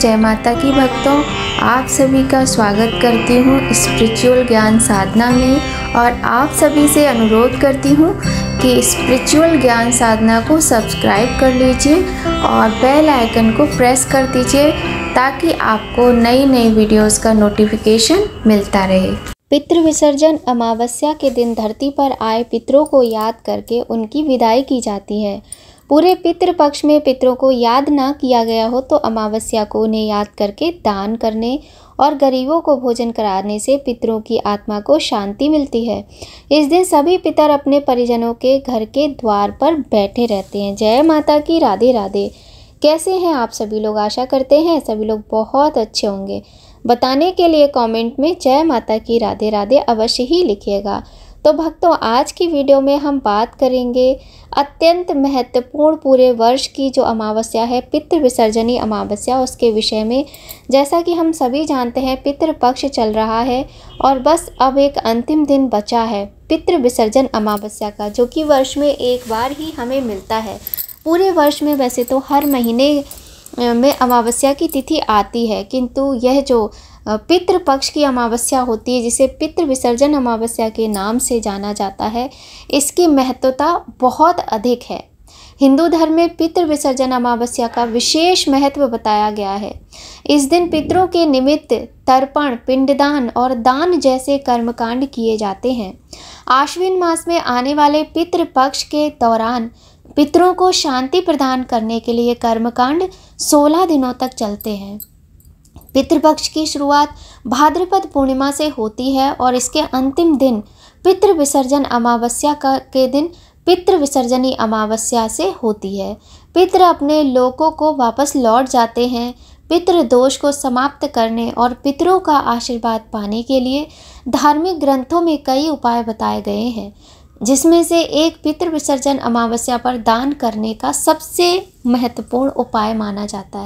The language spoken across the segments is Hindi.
जय माता की भक्तों आप सभी का स्वागत करती हूँ स्पिरिचुअल ज्ञान साधना में और आप सभी से अनुरोध करती हूँ कि स्पिरिचुअल ज्ञान साधना को सब्सक्राइब कर लीजिए और बेल आइकन को प्रेस कर दीजिए ताकि आपको नई नई वीडियोस का नोटिफिकेशन मिलता रहे पितृ विसर्जन अमावस्या के दिन धरती पर आए पितरों को याद करके उनकी विदाई की जाती है पूरे पितृपक्ष में पितरों को याद ना किया गया हो तो अमावस्या को उन्हें याद करके दान करने और गरीबों को भोजन कराने से पितरों की आत्मा को शांति मिलती है इस दिन सभी पितर अपने परिजनों के घर के द्वार पर बैठे रहते हैं जय माता की राधे राधे कैसे हैं आप सभी लोग आशा करते हैं सभी लोग बहुत अच्छे होंगे बताने के लिए कमेंट में जय माता की राधे राधे अवश्य ही लिखिएगा तो भक्तों आज की वीडियो में हम बात करेंगे अत्यंत महत्वपूर्ण पूरे वर्ष की जो अमावस्या है पितृ विसर्जनी अमावस्या उसके विषय में जैसा कि हम सभी जानते हैं पितृ पक्ष चल रहा है और बस अब एक अंतिम दिन बचा है पितृ विसर्जन अमावस्या का जो कि वर्ष में एक बार ही हमें मिलता है पूरे वर्ष में वैसे तो हर महीने में अमावस्या की तिथि आती है किंतु यह जो पितृ पक्ष की अमावस्या होती है जिसे पितृ विसर्जन अमावस्या के नाम से जाना जाता है इसकी महत्वता बहुत अधिक है हिंदू धर्म में पितृ विसर्जन अमावस्या का विशेष महत्व बताया गया है इस दिन पितरों के निमित्त तर्पण पिंडदान और दान जैसे कर्मकांड किए जाते हैं आश्विन मास में आने वाले पितृ पक्ष के दौरान पितरों को शांति प्रदान करने के लिए कर्मकांड 16 दिनों तक चलते हैं पितृपक्ष की शुरुआत भाद्रपद पूर्णिमा से होती है और इसके अंतिम दिन पितृ विसर्जन अमावस्या का के दिन पितृ विसर्जनी अमावस्या से होती है पितृ अपने लोकों को वापस लौट जाते हैं पितृ दोष को समाप्त करने और पितरों का आशीर्वाद पाने के लिए धार्मिक ग्रंथों में कई उपाय बताए गए हैं जिसमें से एक पितृ विसर्जन अमावस्या पर दान करने का सबसे महत्वपूर्ण उपाय माना जाता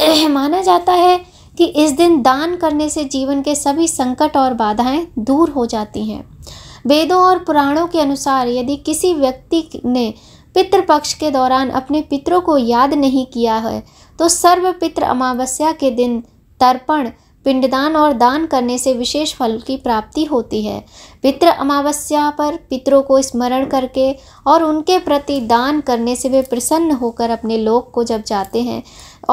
है माना जाता है कि इस दिन दान करने से जीवन के सभी संकट और बाधाएं दूर हो जाती हैं वेदों और पुराणों के अनुसार यदि किसी व्यक्ति ने पितृपक्ष के दौरान अपने पितरों को याद नहीं किया है तो सर्व पितृ अमावस्या के दिन तर्पण पिंडदान और दान करने से विशेष फल की प्राप्ति होती है पितृ अमावस्या पर पितरों को स्मरण करके और उनके प्रति दान करने से वे प्रसन्न होकर अपने लोक को जब जाते हैं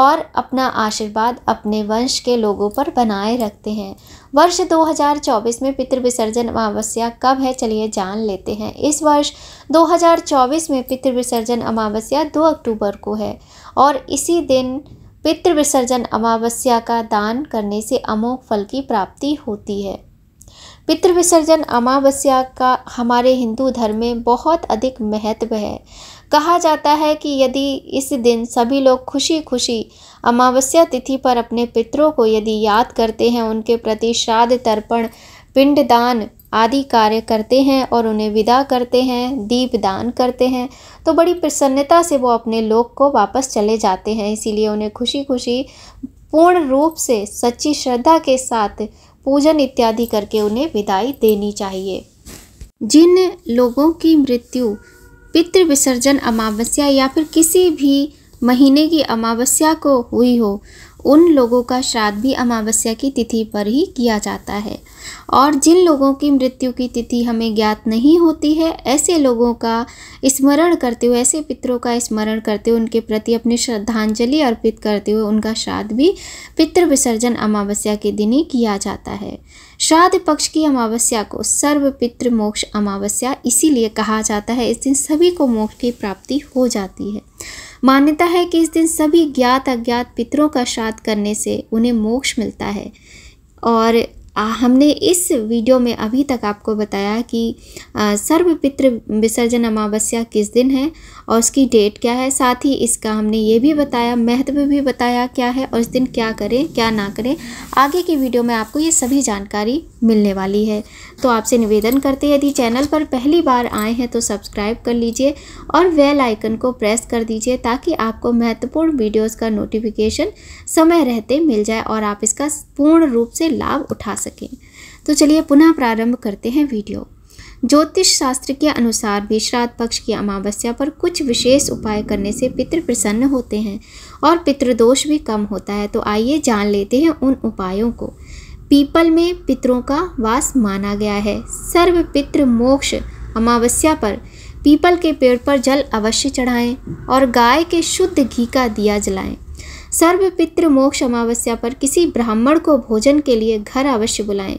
और अपना आशीर्वाद अपने वंश के लोगों पर बनाए रखते हैं वर्ष 2024 में पितृ विसर्जन अमावस्या कब है चलिए जान लेते हैं इस वर्ष 2024 में पितृ विसर्जन अमावस्या 2 अक्टूबर को है और इसी दिन पितृ विसर्जन अमावस्या का दान करने से अमोक फल की प्राप्ति होती है पितृ विसर्जन अमावस्या का हमारे हिंदू धर्म में बहुत अधिक महत्व है कहा जाता है कि यदि इस दिन सभी लोग खुशी खुशी अमावस्या तिथि पर अपने पितरों को यदि याद करते हैं उनके प्रति श्राद्ध तर्पण पिंडदान आदि कार्य करते हैं और उन्हें विदा करते हैं दीप दान करते हैं तो बड़ी प्रसन्नता से वो अपने लोक को वापस चले जाते हैं इसीलिए उन्हें खुशी खुशी पूर्ण रूप से सच्ची श्रद्धा के साथ पूजन इत्यादि करके उन्हें विदाई देनी चाहिए जिन लोगों की मृत्यु पितृ विसर्जन अमावस्या या फिर किसी भी महीने की अमावस्या को हुई हो उन लोगों का श्राद्ध भी अमावस्या की तिथि पर ही किया जाता है और जिन लोगों की मृत्यु की तिथि हमें ज्ञात नहीं होती है ऐसे लोगों का स्मरण करते हुए ऐसे पितरों का स्मरण करते हुए उनके प्रति अपनी श्रद्धांजलि अर्पित करते हुए उनका श्राद्ध भी पितृ विसर्जन अमावस्या के दिन ही किया जाता है श्राद्ध पक्ष की अमावस्या को सर्व पितृ मोक्ष अमावस्या इसीलिए कहा जाता है इस दिन सभी को मोक्ष की प्राप्ति हो जाती है मान्यता है कि इस दिन सभी ज्ञात अज्ञात पितरों का श्राद्ध करने से उन्हें मोक्ष मिलता है और हमने इस वीडियो में अभी तक आपको बताया कि सर्व पितृ विसर्जन अमावस्या किस दिन है और उसकी डेट क्या है साथ ही इसका हमने ये भी बताया महत्व भी बताया क्या है और इस दिन क्या करें क्या ना करें आगे की वीडियो में आपको ये सभी जानकारी मिलने वाली है तो आपसे निवेदन करते हैं यदि चैनल पर पहली बार आए हैं तो सब्सक्राइब कर लीजिए और वेल आइकन को प्रेस कर दीजिए ताकि आपको महत्वपूर्ण वीडियोस का नोटिफिकेशन समय रहते मिल जाए और आप इसका पूर्ण रूप से लाभ उठा सकें तो चलिए पुनः प्रारंभ करते हैं वीडियो ज्योतिष शास्त्र के अनुसार भी श्राद्ध पक्ष की अमावस्या पर कुछ विशेष उपाय करने से पितृ प्रसन्न होते हैं और पितृदोष भी कम होता है तो आइए जान लेते हैं उन उपायों को पीपल में पितरों का वास माना गया है सर्व पितृ मोक्ष अमावस्या पर पीपल के पेड़ पर जल अवश्य चढ़ाएं और गाय के शुद्ध घी का दिया जलाएं सर्व पितृ मोक्ष अमावस्या पर किसी ब्राह्मण को भोजन के लिए घर अवश्य बुलाएं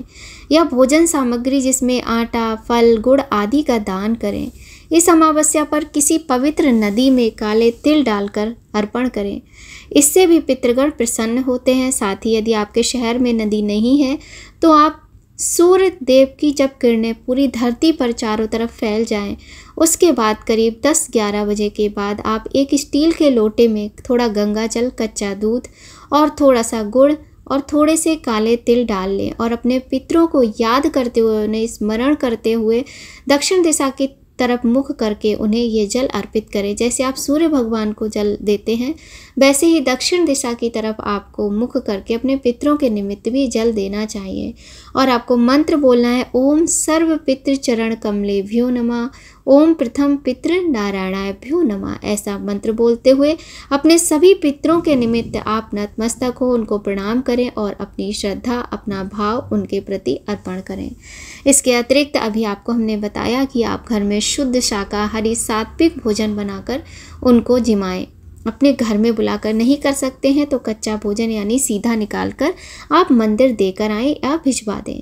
या भोजन सामग्री जिसमें आटा फल गुड़ आदि का दान करें इस अमावस्या पर किसी पवित्र नदी में काले तिल डालकर अर्पण करें इससे भी पितृगण प्रसन्न होते हैं साथ ही यदि आपके शहर में नदी नहीं है तो आप सूर्य देव की जब किरणें पूरी धरती पर चारों तरफ फैल जाएं, उसके बाद करीब 10-11 बजे के बाद आप एक स्टील के लोटे में थोड़ा गंगा जल कच्चा दूध और थोड़ा सा गुड़ और थोड़े से काले तिल डाल लें और अपने पितरों को याद करते हुए उन्हें स्मरण करते हुए दक्षिण दिशा की तरफ मुख करके उन्हें ये जल अर्पित करें जैसे आप सूर्य भगवान को जल देते हैं वैसे ही दक्षिण दिशा की तरफ आपको मुख करके अपने पितरों के निमित्त भी जल देना चाहिए और आपको मंत्र बोलना है ओम सर्व पितृ चरण व्यो नमा ओम प्रथम पितृ नारायणाभ्यो नमा ऐसा मंत्र बोलते हुए अपने सभी पितरों के निमित्त आप नतमस्तक हो उनको प्रणाम करें और अपनी श्रद्धा अपना भाव उनके प्रति अर्पण करें इसके अतिरिक्त अभी आपको हमने बताया कि आप घर में शुद्ध शाकाहारी सात्विक भोजन बनाकर उनको जिमाएं अपने घर में बुलाकर नहीं कर सकते हैं तो कच्चा भोजन यानी सीधा निकाल कर आप मंदिर देकर आए या भिजवा दें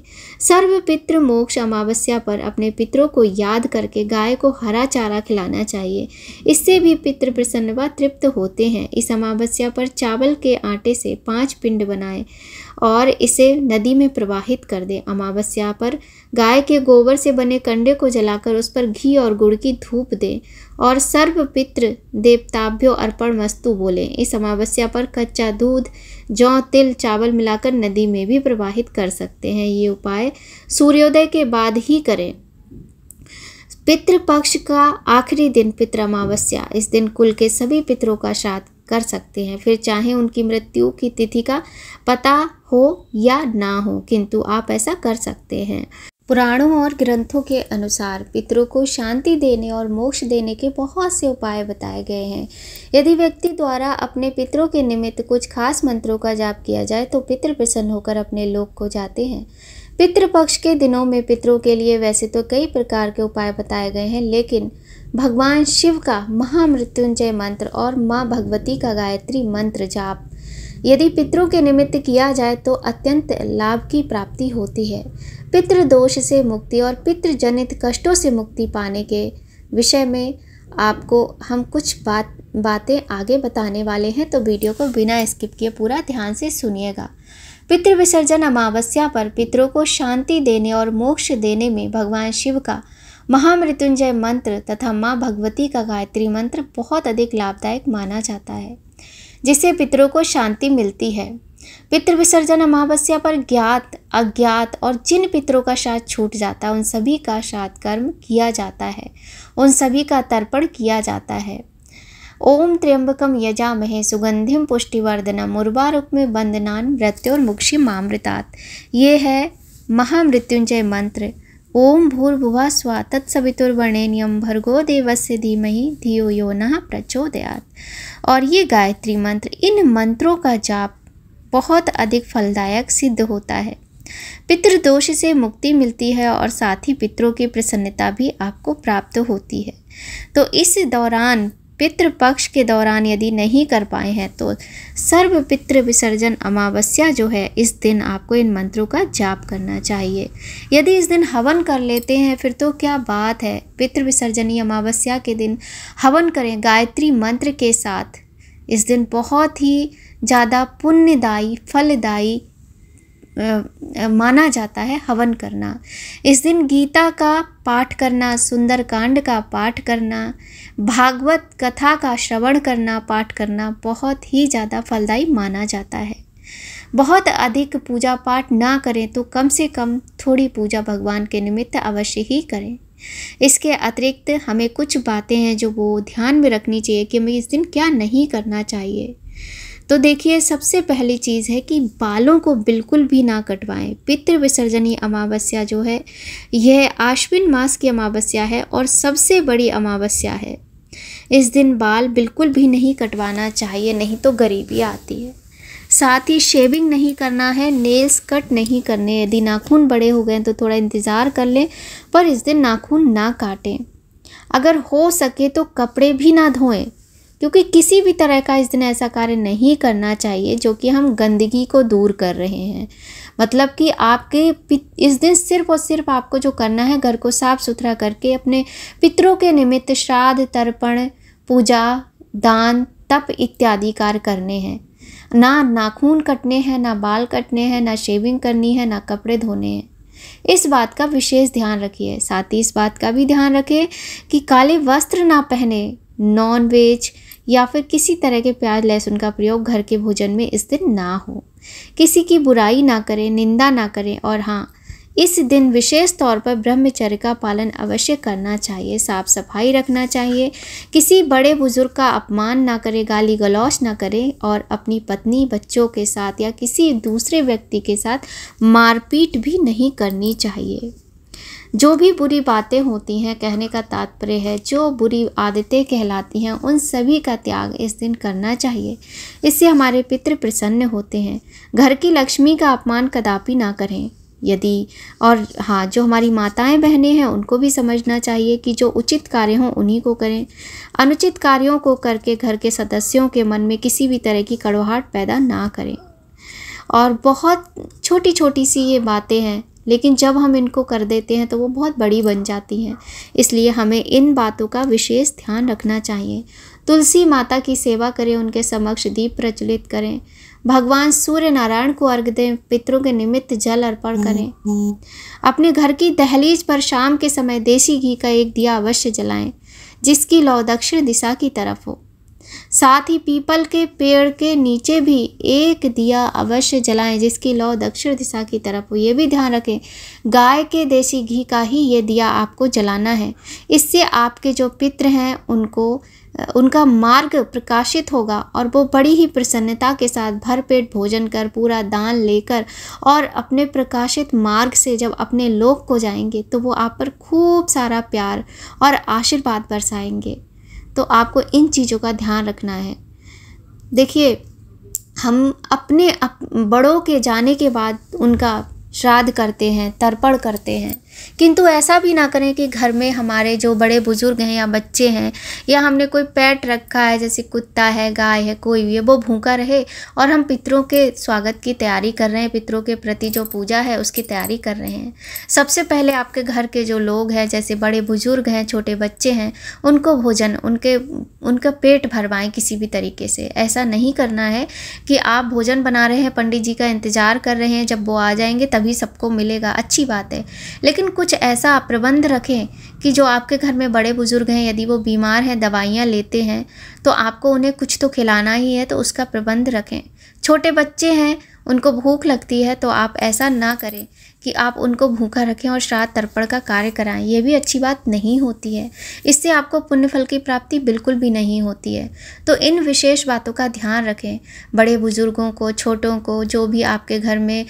सर्व पितृ मोक्ष अमावस्या पर अपने पितरों को याद करके गाय को हरा चारा खिलाना चाहिए इससे भी पितृ प्रसन्न व तृप्त होते हैं इस अमावस्या पर चावल के आटे से पाँच पिंड बनाएं और इसे नदी में प्रवाहित कर दें अमावस्या पर गाय के गोबर से बने कंडे को जलाकर उस पर घी और गुड़ की धूप दें और सर्व पित्र देवताभ्यो अर्पण वस्तु बोले इस अमावस्या पर कच्चा दूध जौ तिल चावल मिलाकर नदी में भी प्रवाहित कर सकते हैं ये उपाय सूर्योदय के बाद ही करें पितृपक्ष का आखिरी दिन पितृ अमावस्या इस दिन कुल के सभी पितरों का श्राद्ध कर सकते हैं फिर चाहे उनकी मृत्यु की तिथि का पता हो या ना हो किंतु आप ऐसा कर सकते हैं पुराणों और ग्रंथों के अनुसार पितरों को शांति देने और मोक्ष देने के बहुत से उपाय बताए गए हैं यदि व्यक्ति द्वारा अपने पितरों के निमित्त कुछ खास मंत्रों का जाप किया जाए तो पितृ प्रसन्न होकर अपने लोक को जाते हैं पितृपक्ष के दिनों में पितरों के लिए वैसे तो कई प्रकार के उपाय बताए गए हैं लेकिन भगवान शिव का महामृत्युंजय मंत्र और माँ भगवती का गायत्री मंत्र जाप यदि पितरों के निमित्त किया जाए तो अत्यंत लाभ की प्राप्ति होती है पितृदोष से मुक्ति और पितृजनित कष्टों से मुक्ति पाने के विषय में आपको हम कुछ बात बातें आगे बताने वाले हैं तो वीडियो को बिना स्किप किए पूरा ध्यान से सुनिएगा पितृ विसर्जन अमावस्या पर पितरों को शांति देने और मोक्ष देने में भगवान शिव का महामृत्युंजय मंत्र तथा माँ भगवती का गायत्री मंत्र बहुत अधिक लाभदायक माना जाता है जिससे पितरों को शांति मिलती है पितृ विसर्जन अमावस्या पर ज्ञात अज्ञात और जिन पितरों का श्राद्ध छूट जाता है उन सभी का श्राद्ध कर्म किया जाता है उन सभी का तर्पण किया जाता है ओम त्र्यंबकम यजामहे सुगंधिम पुष्टिवर्धनम उर्वारुक में बंदनान मृत्योर मुक्षी ये है महामृत्युंजय मंत्र ओम भूर्भुवा स्वा तत्सवितुर्वणेनियम भर्गो देवस्य धीमहि धियो यो न प्रचोदयात और ये गायत्री मंत्र इन मंत्रों का जाप बहुत अधिक फलदायक सिद्ध होता है पितृदोष से मुक्ति मिलती है और साथ ही पितरों की प्रसन्नता भी आपको प्राप्त होती है तो इस दौरान पितृपक्ष के दौरान यदि नहीं कर पाए हैं तो सर्व पितृ विसर्जन अमावस्या जो है इस दिन आपको इन मंत्रों का जाप करना चाहिए यदि इस दिन हवन कर लेते हैं फिर तो क्या बात है पितृ विसर्जनी अमावस्या के दिन हवन करें गायत्री मंत्र के साथ इस दिन बहुत ही ज़्यादा पुण्यदायी फलदायी माना जाता है हवन करना इस दिन गीता का पाठ करना सुंदरकांड का पाठ करना भागवत कथा का श्रवण करना पाठ करना बहुत ही ज़्यादा फलदायी माना जाता है बहुत अधिक पूजा पाठ ना करें तो कम से कम थोड़ी पूजा भगवान के निमित्त अवश्य ही करें इसके अतिरिक्त हमें कुछ बातें हैं जो वो ध्यान में रखनी चाहिए कि हमें इस दिन क्या नहीं करना चाहिए तो देखिए सबसे पहली चीज़ है कि बालों को बिल्कुल भी ना कटवाएं पितृ विसर्जनी अमावस्या जो है यह आश्विन मास की अमावस्या है और सबसे बड़ी अमावस्या है इस दिन बाल बिल्कुल भी नहीं कटवाना चाहिए नहीं तो गरीबी आती है साथ ही शेविंग नहीं करना है नेल्स कट नहीं करने यदि नाखून बड़े हो गए तो थोड़ा इंतज़ार कर लें पर इस दिन नाखून ना काटें अगर हो सके तो कपड़े भी ना धोएं क्योंकि किसी भी तरह का इस दिन ऐसा कार्य नहीं करना चाहिए जो कि हम गंदगी को दूर कर रहे हैं मतलब कि आपके इस दिन सिर्फ और सिर्फ आपको जो करना है घर को साफ़ सुथरा करके अपने पितरों के निमित्त श्राद्ध तर्पण पूजा दान तप इत्यादि कार्य करने हैं ना नाखून कटने हैं ना बाल कटने हैं ना शेविंग करनी है ना कपड़े धोने हैं इस बात का विशेष ध्यान रखिए साथ ही इस बात का भी ध्यान रखें कि काले वस्त्र ना पहने नॉन वेज या फिर किसी तरह के प्याज लहसुन का प्रयोग घर के भोजन में इस दिन ना हो किसी की बुराई ना करें निंदा ना करें और हाँ इस दिन विशेष तौर पर ब्रह्मचर्य का पालन अवश्य करना चाहिए साफ सफाई रखना चाहिए किसी बड़े बुजुर्ग का अपमान ना करें गाली गलौच ना करें और अपनी पत्नी बच्चों के साथ या किसी दूसरे व्यक्ति के साथ मारपीट भी नहीं करनी चाहिए जो भी बुरी बातें होती हैं कहने का तात्पर्य है जो बुरी आदतें कहलाती हैं उन सभी का त्याग इस दिन करना चाहिए इससे हमारे पितृ प्रसन्न होते हैं घर की लक्ष्मी का अपमान कदापि ना करें यदि और हाँ जो हमारी माताएं बहनें हैं उनको भी समझना चाहिए कि जो उचित कार्य हों उन्हीं को करें अनुचित कार्यों को करके घर के सदस्यों के मन में किसी भी तरह की कड़वाहट पैदा ना करें और बहुत छोटी छोटी सी ये बातें हैं लेकिन जब हम इनको कर देते हैं तो वो बहुत बड़ी बन जाती हैं इसलिए हमें इन बातों का विशेष ध्यान रखना चाहिए तुलसी माता की सेवा करें उनके समक्ष दीप प्रज्वलित करें भगवान सूर्य नारायण को अर्घ दें पितरों के निमित्त जल अर्पण करें अपने घर की दहलीज पर शाम के समय देसी घी का एक दिया अवश्य जलाएं जिसकी लौ दक्षिण दिशा की तरफ हो साथ ही पीपल के पेड़ के नीचे भी एक दिया अवश्य जलाएं जिसकी लौ दक्षिण दिशा की तरफ हो ये भी ध्यान रखें गाय के देसी घी का ही ये दिया आपको जलाना है इससे आपके जो पित्र हैं उनको उनका मार्ग प्रकाशित होगा और वो बड़ी ही प्रसन्नता के साथ भरपेट भोजन कर पूरा दान लेकर और अपने प्रकाशित मार्ग से जब अपने लोक को जाएंगे तो वो आप पर खूब सारा प्यार और आशीर्वाद बरसाएंगे तो आपको इन चीज़ों का ध्यान रखना है देखिए हम अपने अप, बड़ों के जाने के बाद उनका श्राद्ध करते हैं तर्पण करते हैं किंतु ऐसा भी ना करें कि घर में हमारे जो बड़े बुज़ुर्ग हैं या बच्चे हैं या हमने कोई पेट रखा है जैसे कुत्ता है गाय है कोई भी है वो भूखा रहे और हम पितरों के स्वागत की तैयारी कर रहे हैं पितरों के प्रति जो पूजा है उसकी तैयारी कर रहे हैं सबसे पहले आपके घर के जो लोग हैं जैसे बड़े बुज़ुर्ग हैं छोटे बच्चे हैं उनको भोजन उनके उनका पेट भरवाएं किसी भी तरीके से ऐसा नहीं करना है कि आप भोजन बना रहे हैं पंडित जी का इंतज़ार कर रहे हैं जब वो आ जाएंगे तभी सबको मिलेगा अच्छी बात है लेकिन लेकिन कुछ ऐसा आप प्रबंध रखें कि जो आपके घर में बड़े बुज़ुर्ग हैं यदि वो बीमार हैं दवाइयाँ लेते हैं तो आपको उन्हें कुछ तो खिलाना ही है तो उसका प्रबंध रखें छोटे बच्चे हैं उनको भूख लगती है तो आप ऐसा ना करें कि आप उनको भूखा रखें और श्राद्ध तर्पण का कार्य कराएं यह भी अच्छी बात नहीं होती है इससे आपको पुण्य फल की प्राप्ति बिल्कुल भी नहीं होती है तो इन विशेष बातों का ध्यान रखें बड़े बुजुर्गों को छोटों को जो भी आपके घर में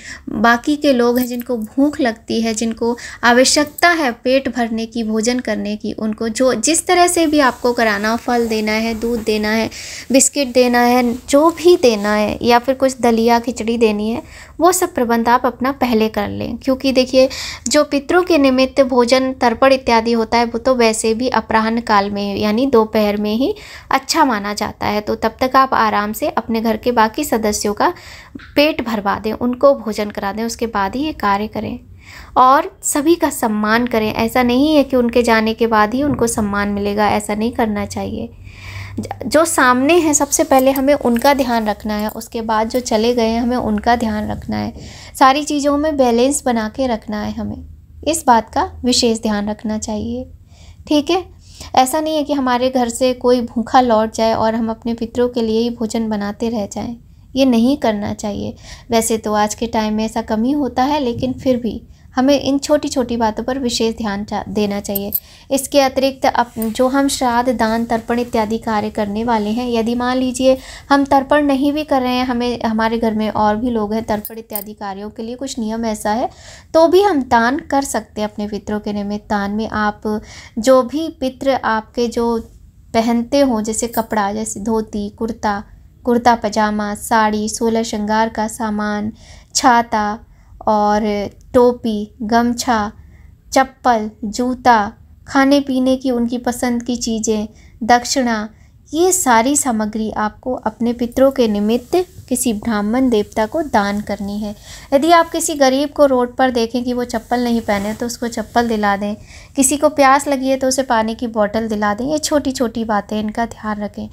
बाकी के लोग हैं जिनको भूख लगती है जिनको आवश्यकता है पेट भरने की भोजन करने की उनको जो जिस तरह से भी आपको कराना फल देना है दूध देना है बिस्किट देना है जो भी देना है या फिर कुछ दलिया खिचड़ी देनी है वो सब प्रबंध आप अपना पहले कर लें क्योंकि देखिए जो पितरों के निमित्त भोजन तर्पण इत्यादि होता है वो तो वैसे भी अपराह्न काल में यानी दोपहर में ही अच्छा माना जाता है तो तब तक आप आराम से अपने घर के बाकी सदस्यों का पेट भरवा दें उनको भोजन करा दें उसके बाद ही ये कार्य करें और सभी का सम्मान करें ऐसा नहीं है कि उनके जाने के बाद ही उनको सम्मान मिलेगा ऐसा नहीं करना चाहिए जो सामने हैं सबसे पहले हमें उनका ध्यान रखना है उसके बाद जो चले गए हैं हमें उनका ध्यान रखना है सारी चीज़ों में बैलेंस बना के रखना है हमें इस बात का विशेष ध्यान रखना चाहिए ठीक है ऐसा नहीं है कि हमारे घर से कोई भूखा लौट जाए और हम अपने पितरों के लिए ही भोजन बनाते रह जाएं ये नहीं करना चाहिए वैसे तो आज के टाइम में ऐसा कम ही होता है लेकिन फिर भी हमें इन छोटी छोटी बातों पर विशेष ध्यान देना चाहिए इसके अतिरिक्त अप जो हम श्राद्ध दान तर्पण इत्यादि कार्य करने वाले हैं यदि मान लीजिए हम तर्पण नहीं भी कर रहे हैं हमें हमारे घर में और भी लोग हैं तर्पण इत्यादि कार्यों के लिए कुछ नियम ऐसा है तो भी हम दान कर सकते हैं अपने पितरों के निमित्त दान में आप जो भी पित्र आपके जो पहनते हों जैसे कपड़ा जैसे धोती कुर्ता कुर्ता पजामा साड़ी सोलह श्रृंगार का सामान छाता और टोपी गमछा चप्पल जूता खाने पीने की उनकी पसंद की चीज़ें दक्षिणा ये सारी सामग्री आपको अपने पितरों के निमित्त किसी ब्राह्मण देवता को दान करनी है यदि आप किसी गरीब को रोड पर देखें कि वो चप्पल नहीं पहने तो उसको चप्पल दिला दें किसी को प्यास लगी है तो उसे पानी की बॉटल दिला दें ये छोटी छोटी बातें इनका ध्यान रखें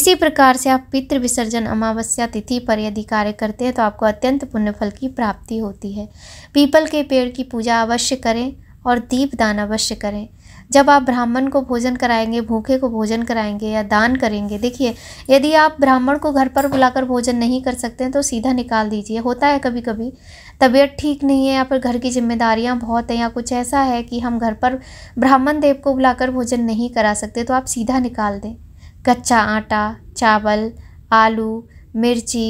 इसी प्रकार से आप पितृ विसर्जन अमावस्या तिथि पर यदि कार्य करते हैं तो आपको अत्यंत पुण्यफल की प्राप्ति होती है पीपल के पेड़ की पूजा अवश्य करें और दीपदान अवश्य करें जब आप ब्राह्मण को भोजन कराएंगे भूखे को भोजन कराएंगे या दान करेंगे देखिए यदि आप ब्राह्मण को घर पर बुलाकर भोजन नहीं कर सकते हैं तो सीधा निकाल दीजिए होता है कभी कभी तबीयत ठीक नहीं है या फिर घर की जिम्मेदारियाँ बहुत हैं या कुछ ऐसा है कि हम घर पर ब्राह्मण देव को बुलाकर भोजन नहीं करा सकते तो आप सीधा निकाल दें कच्चा आटा चावल आलू मिर्ची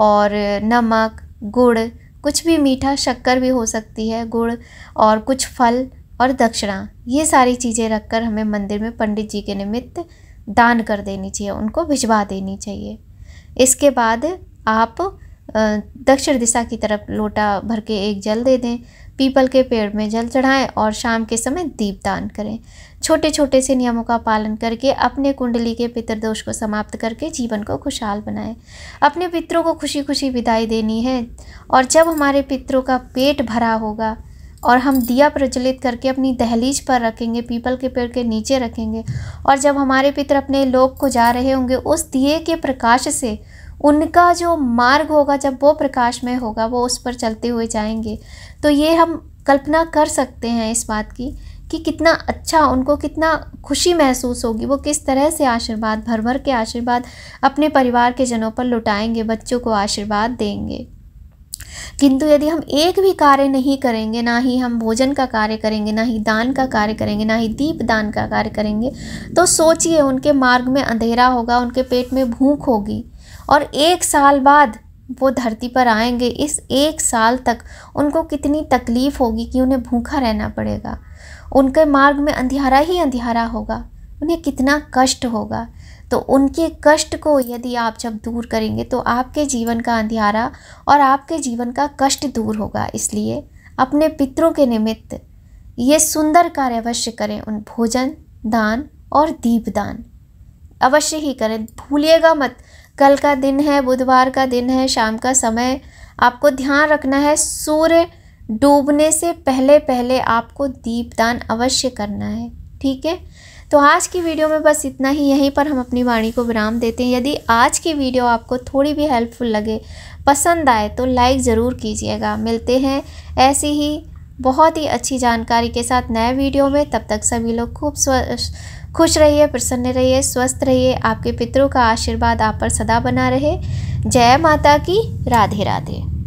और नमक गुड़ कुछ भी मीठा शक्कर भी हो सकती है गुड़ और कुछ फल और दक्षिणा ये सारी चीज़ें रखकर हमें मंदिर में पंडित जी के निमित्त दान कर देनी चाहिए उनको भिजवा देनी चाहिए इसके बाद आप दक्षिण दिशा की तरफ लोटा भर के एक जल दे दें पीपल के पेड़ में जल चढ़ाएं और शाम के समय दीप दान करें छोटे छोटे से नियमों का पालन करके अपने कुंडली के पितृदोष को समाप्त करके जीवन को खुशहाल बनाएं अपने पितरों को खुशी खुशी विदाई देनी है और जब हमारे पितरों का पेट भरा होगा और हम दिया प्रज्वलित करके अपनी दहलीज पर रखेंगे पीपल के पेड़ के नीचे रखेंगे और जब हमारे पितर अपने लोक को जा रहे होंगे उस दिए के प्रकाश से उनका जो मार्ग होगा जब वो प्रकाश में होगा वो उस पर चलते हुए जाएंगे तो ये हम कल्पना कर सकते हैं इस बात की कि कितना अच्छा उनको कितना खुशी महसूस होगी वो किस तरह से आशीर्वाद भर भर के आशीर्वाद अपने परिवार के जनों पर लुटाएंगे बच्चों को आशीर्वाद देंगे किंतु यदि हम एक भी कार्य नहीं करेंगे ना ही हम भोजन का कार्य करेंगे ना ही दान का कार्य करेंगे ना ही दीप दान का कार्य करेंगे तो सोचिए उनके मार्ग में अंधेरा होगा उनके पेट में भूख होगी और एक साल बाद वो धरती पर आएंगे इस एक साल तक उनको कितनी तकलीफ़ होगी कि उन्हें भूखा रहना पड़ेगा उनके मार्ग में अंधेरा ही अंधेरा होगा उन्हें कितना कष्ट होगा तो उनके कष्ट को यदि आप जब दूर करेंगे तो आपके जीवन का अंधियारा और आपके जीवन का कष्ट दूर होगा इसलिए अपने पितरों के निमित्त ये सुंदर कार्य अवश्य करें उन भोजन दान और दीपदान अवश्य ही करें भूलिएगा मत कल का दिन है बुधवार का दिन है शाम का समय आपको ध्यान रखना है सूर्य डूबने से पहले पहले आपको दीपदान अवश्य करना है ठीक है तो आज की वीडियो में बस इतना ही यहीं पर हम अपनी वाणी को विराम देते हैं यदि आज की वीडियो आपको थोड़ी भी हेल्पफुल लगे पसंद आए तो लाइक ज़रूर कीजिएगा मिलते हैं ऐसी ही बहुत ही अच्छी जानकारी के साथ नए वीडियो में तब तक सभी लोग खूब स्व खुश रहिए प्रसन्न रहिए स्वस्थ रहिए आपके पितरों का आशीर्वाद आप पर सदा बना रहे जय माता की राधे राधे